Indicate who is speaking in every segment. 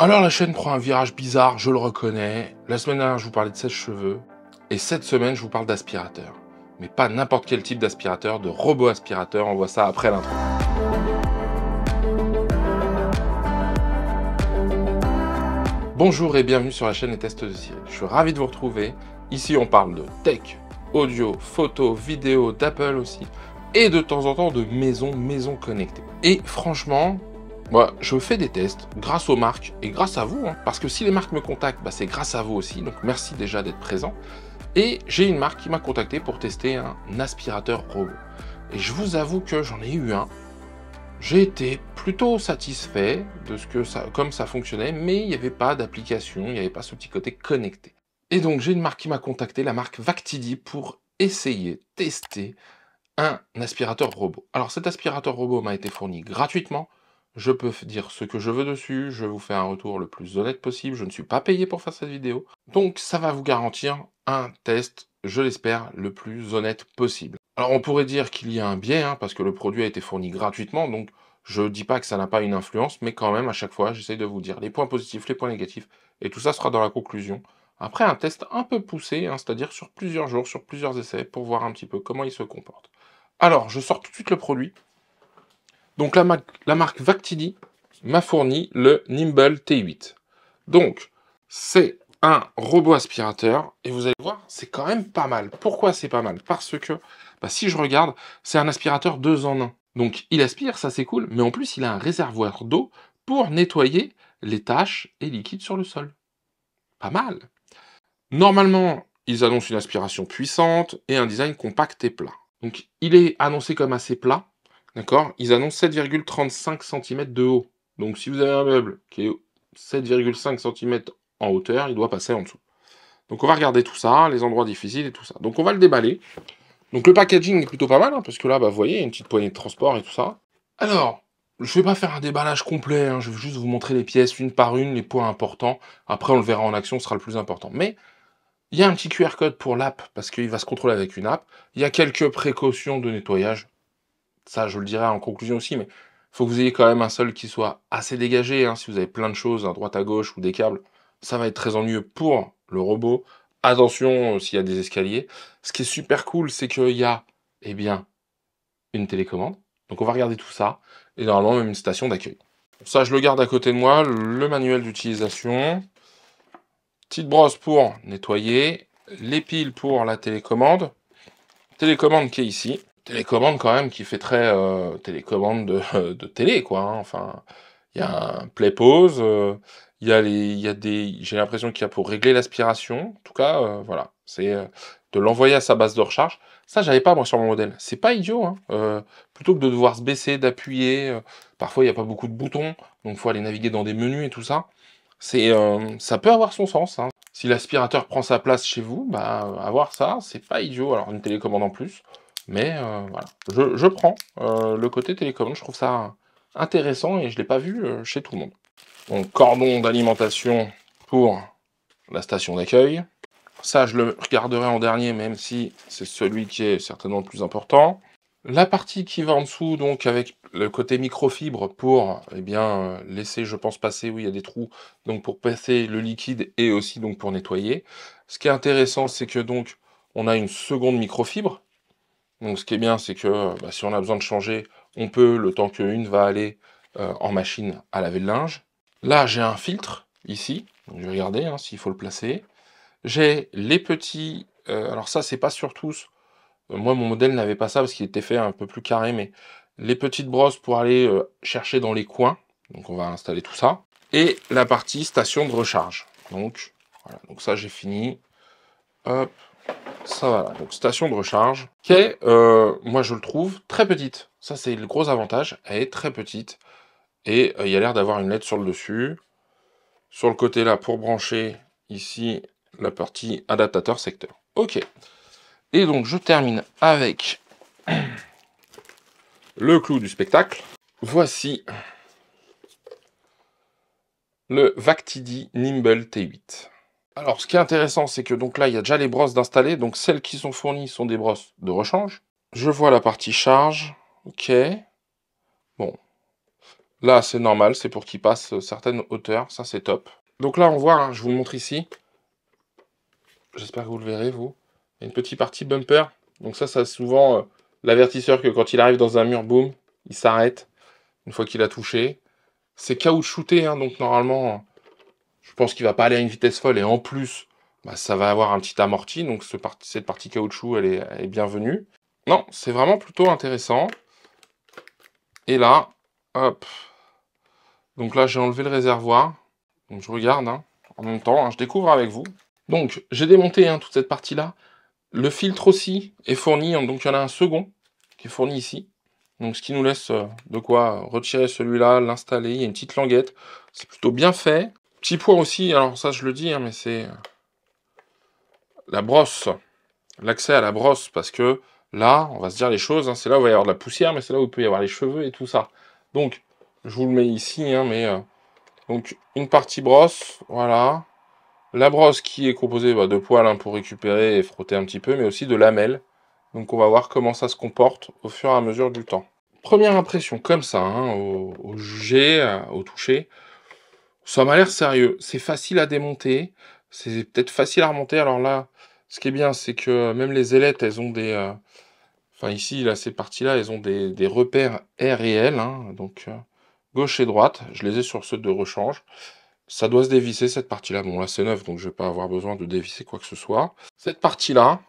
Speaker 1: Alors la chaîne prend un virage bizarre, je le reconnais. La semaine dernière, je vous parlais de sèche-cheveux. Et cette semaine, je vous parle d'aspirateur. Mais pas n'importe quel type d'aspirateur, de robot aspirateur. On voit ça après l'intro. Bonjour et bienvenue sur la chaîne Les Tests de Cyril. Je suis ravi de vous retrouver. Ici, on parle de tech, audio, photo, vidéo, d'Apple aussi. Et de temps en temps de maison, maison connectée. Et franchement, moi, je fais des tests grâce aux marques et grâce à vous, hein. parce que si les marques me contactent, bah, c'est grâce à vous aussi, donc merci déjà d'être présent. Et j'ai une marque qui m'a contacté pour tester un aspirateur robot. Et je vous avoue que j'en ai eu un. J'ai été plutôt satisfait de ce que ça, comme ça fonctionnait, mais il n'y avait pas d'application, il n'y avait pas ce petit côté connecté. Et donc j'ai une marque qui m'a contacté, la marque Vactidi, pour essayer, tester un aspirateur robot. Alors cet aspirateur robot m'a été fourni gratuitement je peux dire ce que je veux dessus, je vous fais un retour le plus honnête possible, je ne suis pas payé pour faire cette vidéo. Donc ça va vous garantir un test, je l'espère, le plus honnête possible. Alors on pourrait dire qu'il y a un biais, hein, parce que le produit a été fourni gratuitement, donc je ne dis pas que ça n'a pas une influence, mais quand même, à chaque fois, j'essaye de vous dire les points positifs, les points négatifs, et tout ça sera dans la conclusion. Après un test un peu poussé, hein, c'est-à-dire sur plusieurs jours, sur plusieurs essais, pour voir un petit peu comment il se comporte. Alors, je sors tout de suite le produit. Donc la marque, la m'a fourni le Nimble T8. Donc c'est un robot aspirateur et vous allez voir, c'est quand même pas mal. Pourquoi c'est pas mal Parce que bah, si je regarde, c'est un aspirateur 2 en 1. Donc il aspire, ça c'est cool, mais en plus il a un réservoir d'eau pour nettoyer les taches et liquides sur le sol. Pas mal. Normalement, ils annoncent une aspiration puissante et un design compact et plat. Donc il est annoncé comme assez plat, D'accord Ils annoncent 7,35 cm de haut. Donc si vous avez un meuble qui est 7,5 cm en hauteur, il doit passer en dessous. Donc on va regarder tout ça, les endroits difficiles et tout ça. Donc on va le déballer. Donc le packaging est plutôt pas mal, hein, parce que là, bah, vous voyez, il y a une petite poignée de transport et tout ça. Alors, je ne vais pas faire un déballage complet, hein. je vais juste vous montrer les pièces une par une, les points importants. Après, on le verra en action, ce sera le plus important. Mais il y a un petit QR code pour l'app, parce qu'il va se contrôler avec une app. Il y a quelques précautions de nettoyage, ça je le dirai en conclusion aussi, mais faut que vous ayez quand même un sol qui soit assez dégagé. Hein. Si vous avez plein de choses à droite à gauche ou des câbles, ça va être très ennuyeux pour le robot. Attention euh, s'il y a des escaliers. Ce qui est super cool, c'est qu'il y a eh bien, une télécommande. Donc on va regarder tout ça, et normalement même une station d'accueil. Ça, je le garde à côté de moi, le manuel d'utilisation. Petite brosse pour nettoyer, les piles pour la télécommande. Télécommande qui est ici télécommande quand même qui fait très euh, télécommande de, de, télé, quoi. Hein. Enfin, il y a un play-pause, euh, il y a y a des, j'ai l'impression qu'il y a pour régler l'aspiration. En tout cas, euh, voilà, c'est de l'envoyer à sa base de recharge. Ça, j'avais pas moi sur mon modèle. C'est pas idiot. Hein. plutôt que de devoir se baisser, d'appuyer. parfois, il n'y a pas beaucoup de boutons, donc faut aller naviguer dans des menus et tout ça. C'est, ça peut avoir son sens. Hein. Si l'aspirateur prend sa place chez vous, bah avoir ça, c'est pas idiot. Alors une télécommande en plus. Mais euh, voilà, je, prends euh, le côté télécom, je trouve ça intéressant et je ne l'ai pas vu euh, chez tout le monde. Donc cordon d'alimentation pour la station d'accueil. Ça, je le regarderai en dernier, même si c'est celui qui est certainement le plus important. La partie qui va en dessous, donc avec le côté microfibre pour eh bien, laisser, je pense, passer où il y a des trous, donc pour passer le liquide et aussi donc pour nettoyer. Ce qui est intéressant, c'est que donc on a une seconde microfibre donc ce qui est bien, c'est que euh, bah, si on a besoin de changer, on peut, le temps qu'une va aller euh, en machine à laver le linge. Là, j'ai un filtre, ici. Donc, je vais regarder hein, s'il faut le placer. J'ai les petits... Euh, alors ça, c'est pas sur tous. moi, mon modèle n'avait pas ça parce qu'il était fait un peu plus carré, mais les petites brosses pour aller chercher dans les coins. Donc on va installer tout ça. Et la partie station de recharge. Donc, voilà. Donc ça, j'ai fini. Hop, ça va Donc station de recharge qui euh, moi je le trouve, très petite. Ça c'est le gros avantage. Elle est très petite. Et euh, il y a l'air d'avoir une lettre sur le dessus. Sur le côté là, pour brancher ici la partie adaptateur secteur. Ok. Et donc je termine avec le clou du spectacle. Voici le Vactidi Nimble T8. Alors, ce qui est intéressant, c'est que donc là, il y a déjà les brosses d'installer. Donc, celles qui sont fournies sont des brosses de rechange. Je vois la partie charge. OK. Bon. Là, c'est normal. C'est pour qu'il passe euh, certaines hauteurs. Ça, c'est top. Donc là, on voit, hein, je vous le montre ici. J'espère que vous le verrez, vous. Il y a une petite partie bumper. Donc ça, ça souvent euh, l'avertisseur que quand il arrive dans un mur, boum, il s'arrête une fois qu'il a touché. C'est caoutchouté, hein, donc normalement je pense qu'il va pas aller à une vitesse folle et en plus, bah, ça va avoir un petit amorti. Donc cette partie caoutchouc, elle est, bienvenue. Non, c'est vraiment plutôt intéressant. Et là, hop. Donc là, j'ai enlevé le réservoir. Donc je regarde hein, en même temps, hein, je découvre avec vous. Donc j'ai démonté hein, toute cette partie-là. Le filtre aussi est fourni, donc il y en a un second qui est fourni ici. Donc ce qui nous laisse euh, de quoi retirer celui-là, l'installer. Il y a une petite languette. C'est plutôt bien fait. Petit point aussi, alors ça je le dis, hein, mais c'est euh, la brosse, l'accès à la brosse, parce que là, on va se dire les choses, hein, c'est là où il va y avoir de la poussière, mais c'est là où il peut y avoir les cheveux et tout ça. Donc, je vous le mets ici, hein, mais euh, donc une partie brosse, voilà. La brosse qui est composée bah, de poils pour récupérer et frotter un petit peu, mais aussi de lamelles. Donc on va voir comment ça se comporte au fur et à mesure du temps. Première impression comme ça, au, au, euh, au toucher. Ça m'a l'air sérieux. C'est facile à démonter. C'est peut-être facile à remonter. Alors là, ce qui est bien, c'est que même les ailettes, elles ont des. Euh, enfin, ici, là, ces parties-là, elles ont des, repères R et L. Hein. donc, euh, gauche et droite. Je les ai sur ceux de rechange. Ça doit se dévisser, cette partie-là. Bon, là, c'est neuf, donc je ne vais pas avoir besoin de dévisser quoi que ce soit. Cette partie-là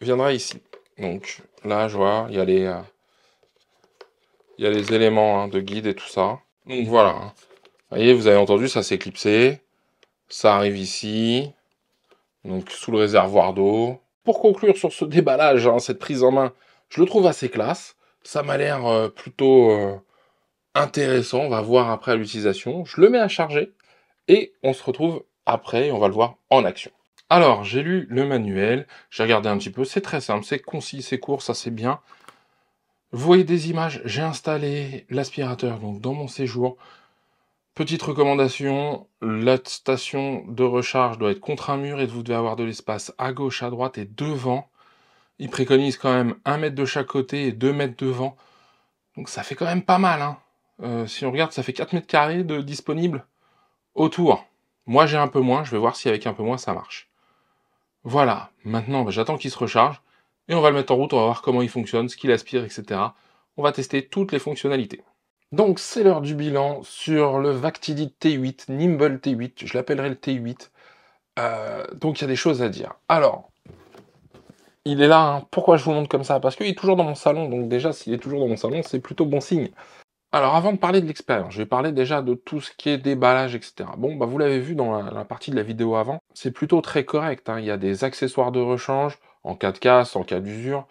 Speaker 1: viendra ici. Donc, là, je vois, il y a les. Euh, il y a les éléments hein, de guide et tout ça. Donc voilà. Hein. Vous avez entendu, ça s'est Ça arrive ici, donc sous le réservoir d'eau. Pour conclure sur ce déballage, hein, cette prise en main, je le trouve assez classe. Ça m'a l'air euh, plutôt euh, intéressant. On va voir après l'utilisation. Je le mets à charger et on se retrouve après. On va le voir en action. Alors, j'ai lu le manuel, j'ai regardé un petit peu, c'est très simple, c'est concis, c'est court, ça c'est bien. Vous voyez des images, j'ai installé l'aspirateur donc dans mon séjour, Petite recommandation, la station de recharge doit être contre un mur et vous devez avoir de l'espace à gauche, à droite et devant. Il préconise quand même 1 mètre de chaque côté et 2 mètres devant. Donc ça fait quand même pas mal. Hein. Euh, si on regarde, ça fait 4 mètres carrés de disponible autour. Moi j'ai un peu moins, je vais voir si avec un peu moins ça marche. Voilà, maintenant bah, j'attends qu'il se recharge et on va le mettre en route, on va voir comment il fonctionne, ce qu'il aspire, etc. On va tester toutes les fonctionnalités. Donc c'est l'heure du bilan sur le VacTidy T8, Nimble T8, je l'appellerai le T8. Euh, donc il y a des choses à dire. Alors, il est là, hein. pourquoi je vous montre comme ça Parce qu'il est toujours dans mon salon, donc déjà s'il est toujours dans mon salon, c'est plutôt bon signe. Alors avant de parler de l'expérience, je vais parler déjà de tout ce qui est déballage, etc. Bon, bah vous l'avez vu dans la, partie de la vidéo avant, c'est plutôt très correct. Hein. Il y a des accessoires de rechange en cas de casse, en cas d'usure.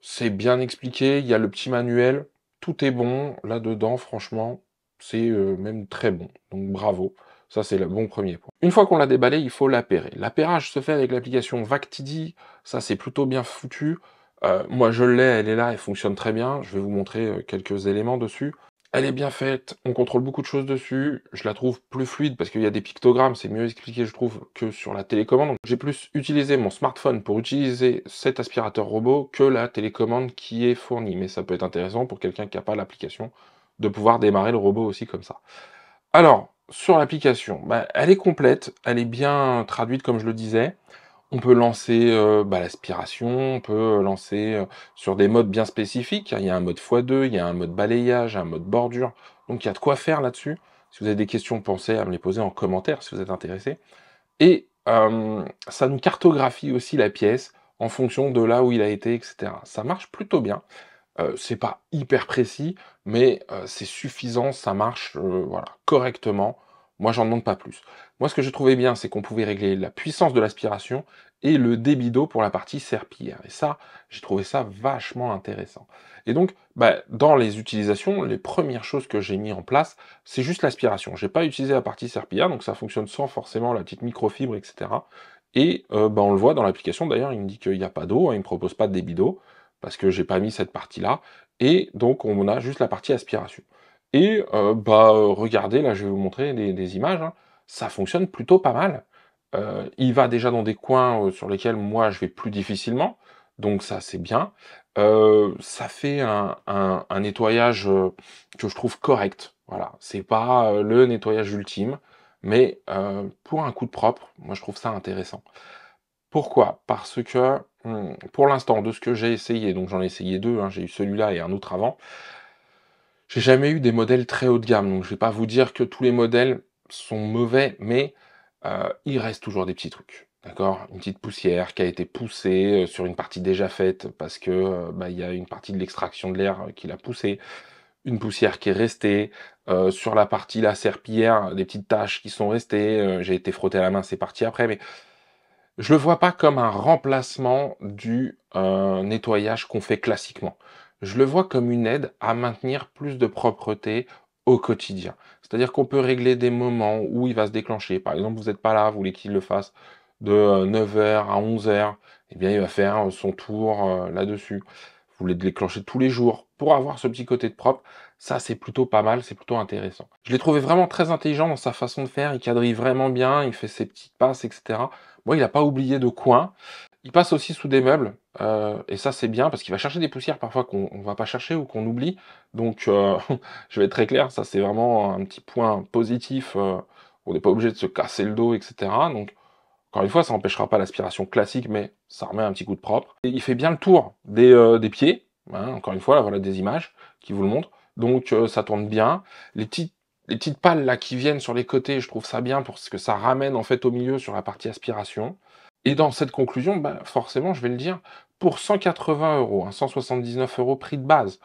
Speaker 1: C'est bien expliqué, il y a le petit manuel. Tout est bon là-dedans, franchement, c'est euh, même très bon. Donc bravo. Ça, c'est le bon premier point. Une fois qu'on l'a déballé, il faut l'appairer. L'appairage se fait avec l'application Vactidi. Ça, c'est plutôt bien foutu. Euh, moi, je l'ai, elle est là, elle fonctionne très bien. Je vais vous montrer euh, quelques éléments dessus. Elle est bien faite, on contrôle beaucoup de choses dessus. Je la trouve plus fluide parce qu'il y a des pictogrammes, c'est mieux expliqué, je trouve, que sur la télécommande. J'ai plus utilisé mon smartphone pour utiliser cet aspirateur robot que la télécommande qui est fournie. Mais ça peut être intéressant pour quelqu'un qui n'a pas l'application de pouvoir démarrer le robot aussi comme ça. Alors, sur l'application, bah, elle est complète, elle est bien traduite comme je le disais. On peut lancer euh, bah, l'aspiration, on peut euh, lancer euh, sur des modes bien spécifiques. Hein. Il y a un mode x2, il y a un mode balayage, un mode bordure. Donc il y a de quoi faire là-dessus. Si vous avez des questions, pensez à me les poser en commentaire si vous êtes intéressé. Et ça nous cartographie aussi la pièce en fonction de là où il a été, etc. Ça marche plutôt bien. c'est pas hyper précis, mais c'est suffisant, ça marche voilà, correctement. Moi, j'en demande pas plus. Moi, ce que je trouvais bien, c'est qu'on pouvait régler la puissance de l'aspiration et le débit d'eau pour la partie serpillière. Et ça, j'ai trouvé ça vachement intéressant. Et donc, bah, dans les utilisations, les premières choses que j'ai mis en place, c'est juste l'aspiration. Je n'ai pas utilisé la partie serpillière, donc ça fonctionne sans forcément la petite microfibre, etc. Et euh, bah, on le voit dans l'application. D'ailleurs, il me dit qu'il n'y a pas d'eau, il hein, il me propose pas de débit d'eau parce que j'ai pas mis cette partie-là. Et donc, on a juste la partie aspiration. Et euh, bah, regardez, là, je vais vous montrer des, images. Hein ça fonctionne plutôt pas mal. Euh, il va déjà dans des coins euh, sur lesquels moi je vais plus difficilement, donc ça c'est bien. Euh, ça fait un, un, un nettoyage euh, que je trouve correct. Voilà, c'est pas euh, le nettoyage ultime, mais pour un coup de propre, moi je trouve ça intéressant. Pourquoi Parce que hmm, pour l'instant, de ce que j'ai essayé, donc j'en ai essayé deux, hein, j'ai eu celui-là et un autre avant. J'ai jamais eu des modèles très haut de gamme, donc je vais pas vous dire que tous les modèles sont mauvais, mais euh, il reste toujours des petits trucs. D'accord Une petite poussière qui a été poussée euh, sur une partie déjà faite parce que euh, bah, il y a une partie de l'extraction de l'air qui l'a poussée. Une poussière qui est restée. sur la partie la serpillière, des petites taches qui sont restées. J'ai été frotté à la main, c'est parti après. Mais je le vois pas comme un remplacement du nettoyage qu'on fait classiquement. Je le vois comme une aide à maintenir plus de propreté quotidien. C'est-à-dire qu'on peut régler des moments où il va se déclencher. Par exemple, vous n'êtes pas là, vous voulez qu'il le fasse de 9h euh, à 11h, eh et bien, il va faire euh, son tour euh, là-dessus. Vous voulez déclencher tous les jours pour avoir ce petit côté de propre. Ça, c'est plutôt pas mal, c'est plutôt intéressant. Je l'ai trouvé vraiment très intelligent dans sa façon de faire. Il quadrille vraiment bien, il fait ses petites passes, etc. moi il n'a pas oublié de coin. Il passe aussi sous des meubles, euh, et ça c'est bien parce qu'il va chercher des poussières parfois qu'on ne va pas chercher ou qu'on oublie. Donc euh, je vais être très clair, ça c'est vraiment un petit point positif. Euh, on n'est pas obligé de se casser le dos, etc. Donc encore une fois, ça n'empêchera pas l'aspiration classique, mais ça remet un petit coup de propre. Et il fait bien le tour des, des pieds. Hein, encore une fois, là voilà des images qui vous le montrent. Donc ça tourne bien. Les petites les petites pales là qui viennent sur les côtés, je trouve ça bien parce que ça ramène en fait au milieu sur la partie aspiration. Et dans cette conclusion, bah, forcément, je vais le dire, pour 180 euros, 179 hein, euros prix de base,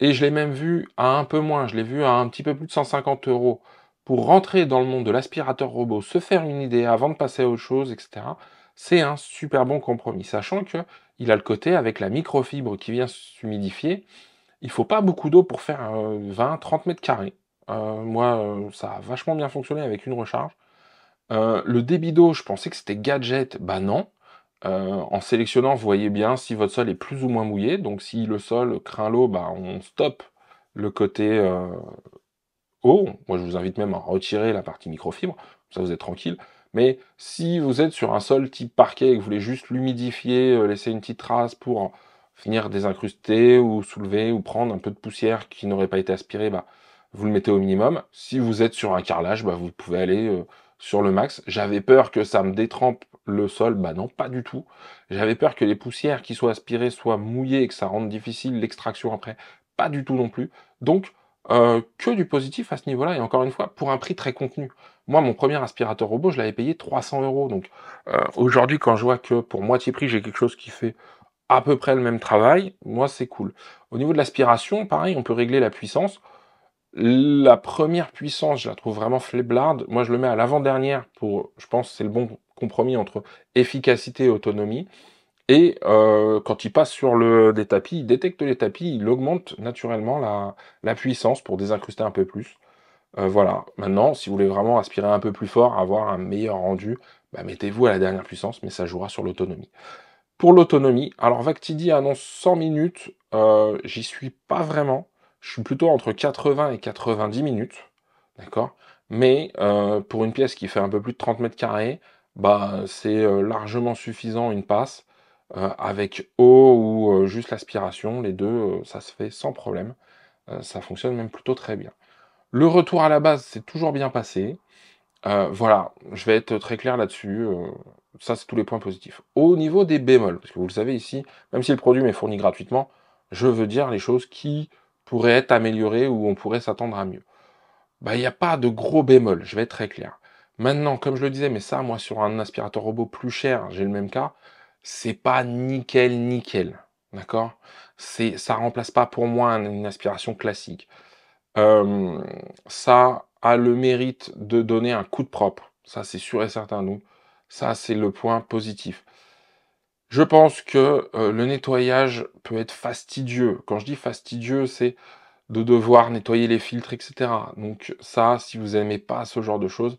Speaker 1: et je l'ai même vu à un peu moins, je l'ai vu à un petit peu plus de 150 euros pour rentrer dans le monde de l'aspirateur robot, se faire une idée avant de passer à autre chose, etc. C'est un super bon compromis, sachant qu'il a le côté avec la microfibre qui vient s'humidifier. Il faut pas beaucoup d'eau pour faire 20-30 euh, mètres carrés. Euh, moi, euh, ça a vachement bien fonctionné avec une recharge. Euh, le débit d'eau, je pensais que c'était gadget, bah non. Euh, en sélectionnant, vous voyez bien si votre sol est plus ou moins mouillé. Donc si le sol craint l'eau, bah, on stoppe le côté euh, eau. Moi, je vous invite même à retirer la partie microfibre, ça vous êtes tranquille. Mais si vous êtes sur un sol type parquet et que vous voulez juste l'humidifier, laisser une petite trace pour finir désincruster ou soulever ou prendre un peu de poussière qui n'aurait pas été aspirée, bah, vous le mettez au minimum. Si vous êtes sur un carrelage, bah, vous pouvez aller sur le max. J'avais peur que ça me détrempe le sol, bah non, pas du tout. J'avais peur que les poussières qui soient aspirées soient mouillées et que ça rende difficile l'extraction après, pas du tout non plus. Donc, euh, que du positif à ce niveau-là, et encore une fois, pour un prix très contenu. Moi, mon premier aspirateur robot, je l'avais payé 300 euros. Donc, euh, aujourd'hui, quand je vois que pour moitié prix, j'ai quelque chose qui fait à peu près le même travail, moi, c'est cool. Au niveau de l'aspiration, pareil, on peut régler la puissance. La première puissance, je la trouve vraiment faiblarde. Moi, je le mets à l'avant-dernière pour, je pense, c'est le bon compromis entre efficacité et autonomie. Et euh, quand il passe sur le, des tapis, il détecte les tapis, il augmente naturellement la, la puissance pour désincruster un peu plus. Euh, voilà. Maintenant, si vous voulez vraiment aspirer un peu plus fort, avoir un meilleur rendu, bah, mettez-vous à la dernière puissance, mais ça jouera sur l'autonomie. Pour l'autonomie, alors Vactidi annonce 100 minutes, euh, j'y suis pas vraiment je suis plutôt entre 80 et 90 minutes, d'accord Mais euh, pour une pièce qui fait un peu plus de 30 mètres carrés, bah, c'est euh, largement suffisant une passe. Euh, avec eau ou juste l'aspiration, les deux, ça se fait sans problème. ça fonctionne même plutôt très bien. Le retour à la base c'est toujours bien passé. voilà, je vais être très clair là-dessus. ça, c'est tous les points positifs. Au niveau des bémols, parce que vous le savez ici, même si le produit m'est fourni gratuitement, je veux dire les choses qui pourrait être amélioré ou on pourrait s'attendre à mieux. Bah, il n'y a pas de gros bémol, je vais être très clair. Maintenant, comme je le disais, mais ça, moi, sur un aspirateur robot plus cher, j'ai le même cas, c'est pas nickel, nickel. D'accord c'est, Ça remplace pas pour moi une aspiration classique. ça a le mérite de donner un coup de propre. Ça, c'est sûr et certain, nous. Ça, c'est le point positif. Je pense que euh, le nettoyage peut être fastidieux. Quand je dis fastidieux, c'est de devoir nettoyer les filtres, etc. Donc ça, si vous n'aimez pas ce genre de choses,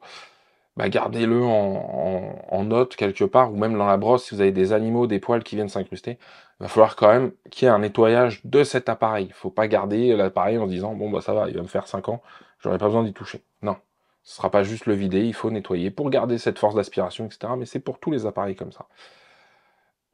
Speaker 1: bah, gardez-le en, note quelque part, ou même dans la brosse, si vous avez des animaux, des poils qui viennent s'incruster, il va falloir quand même qu'il y ait un nettoyage de cet appareil. Il ne faut pas garder l'appareil en se disant, bon, bah ça va, il va me faire 5 ans, j'aurai pas besoin d'y toucher. Non, ce ne sera pas juste le vider, il faut nettoyer pour garder cette force d'aspiration, etc. Mais c'est pour tous les appareils comme ça.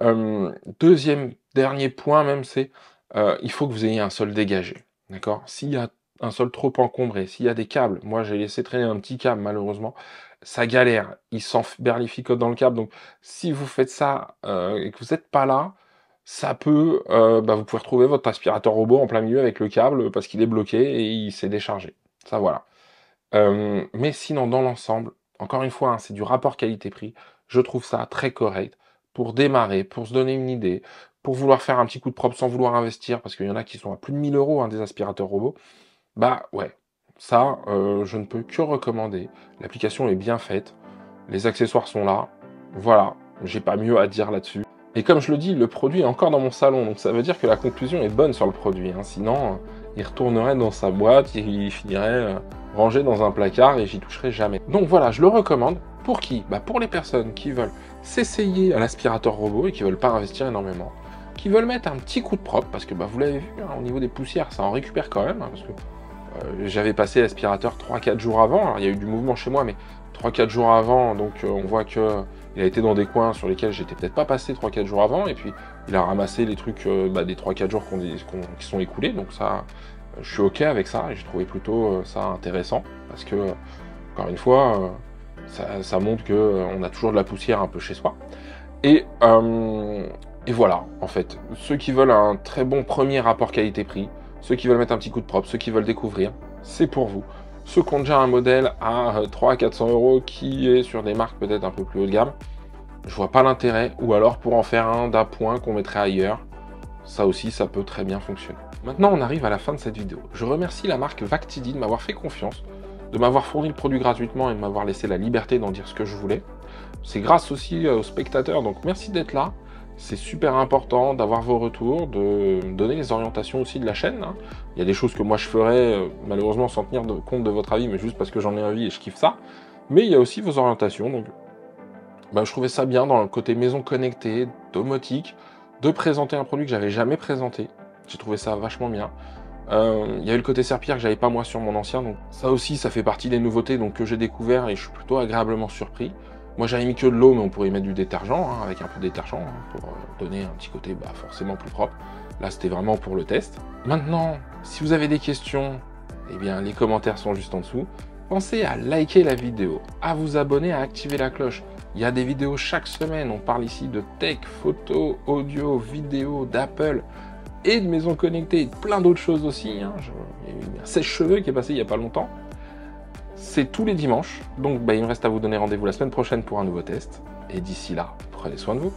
Speaker 1: Hum, deuxième, dernier point même, c'est euh, il faut que vous ayez un sol dégagé. D'accord S'il y a un sol trop encombré, s'il y a des câbles, moi j'ai laissé traîner un petit câble malheureusement, ça galère, il s'enferlificote dans le câble. Donc si vous faites ça euh, et que vous n'êtes pas là, ça peut, euh, bah, vous pouvez retrouver votre aspirateur robot en plein milieu avec le câble parce qu'il est bloqué et il s'est déchargé. Ça voilà. Hum, mais sinon, dans l'ensemble, encore une fois, hein, c'est du rapport qualité-prix. Je trouve ça très correct pour démarrer, pour se donner une idée, pour vouloir faire un petit coup de propre sans vouloir investir, parce qu'il y en a qui sont à plus de 1000 euros hein, des aspirateurs robots, bah ouais, ça, euh, je ne peux que recommander. L'application est bien faite, les accessoires sont là, voilà, j'ai pas mieux à dire là-dessus. Et comme je le dis, le produit est encore dans mon salon, donc ça veut dire que la conclusion est bonne sur le produit, hein. sinon... Euh, il retournerait dans sa boîte, il finirait euh, rangé dans un placard et j'y toucherai jamais. Donc voilà, je le recommande. Pour qui bah Pour les personnes qui veulent s'essayer à l'aspirateur robot et qui veulent pas investir énormément. Qui veulent mettre un petit coup de propre, parce que bah, vous l'avez vu, hein, au niveau des poussières, ça en récupère quand même. Hein, parce que euh, j'avais passé l'aspirateur 3-4 jours avant. il y a eu du mouvement chez moi, mais 3-4 jours avant, donc euh, on voit que il a été dans des coins sur lesquels j'étais peut-être pas passé 3-4 jours avant, et puis il a ramassé les trucs euh, bah, des 3-4 jours qui sont écoulés, donc ça, euh, je suis ok avec ça j'ai trouvé plutôt euh, ça intéressant parce que, encore une fois, ça, montre qu'on a toujours de la poussière un peu chez soi. Et, et, voilà, en fait, ceux qui veulent un très bon premier rapport qualité-prix, ceux qui veulent mettre un petit coup de propre, ceux qui veulent découvrir, c'est pour vous. Ceux qui ont déjà un modèle à 300-400 euros qui est sur des marques peut-être un peu plus haut de gamme, je vois pas l'intérêt. Ou alors pour en faire un d'appoint qu'on mettrait ailleurs. Ça aussi, ça peut très bien fonctionner. Maintenant, on arrive à la fin de cette vidéo. Je remercie la marque Vactidi de m'avoir fait confiance, de m'avoir fourni le produit gratuitement et de m'avoir laissé la liberté d'en dire ce que je voulais. C'est grâce aussi euh, aux spectateurs, donc merci d'être là. C'est super important d'avoir vos retours, de donner les orientations aussi de la chaîne. Hein. Il y a des choses que moi je ferais, euh, malheureusement sans tenir compte de votre avis, mais juste parce que j'en ai envie et je kiffe ça. Mais il y a aussi vos orientations, donc bah, je trouvais ça bien dans le côté maison connectée, domotique, de présenter un produit que j'avais jamais présenté. J'ai trouvé ça vachement bien. Il euh, y a eu le côté serpillère que j'avais pas moi sur mon ancien, donc ça aussi, ça fait partie des nouveautés donc, que j'ai découvert et je suis plutôt agréablement surpris. Moi j'avais mis que de l'eau, mais on pourrait y mettre du détergent, hein, avec un peu de détergent, hein, pour euh, donner un petit côté bah, forcément plus propre. Là c'était vraiment pour le test. Maintenant, si vous avez des questions, eh bien les commentaires sont juste en dessous. Pensez à liker la vidéo, à vous abonner, à activer la cloche. Il y a des vidéos chaque semaine. On parle ici de tech, photo, audio, vidéo, d'Apple et de maisons connectées et plein d'autres choses aussi. Hein. Il y a eu un sèche-cheveux qui est passé il n'y a pas longtemps. C'est tous les dimanches. Donc bah, il me reste à vous donner rendez-vous la semaine prochaine pour un nouveau test. Et d'ici là, prenez soin de vous.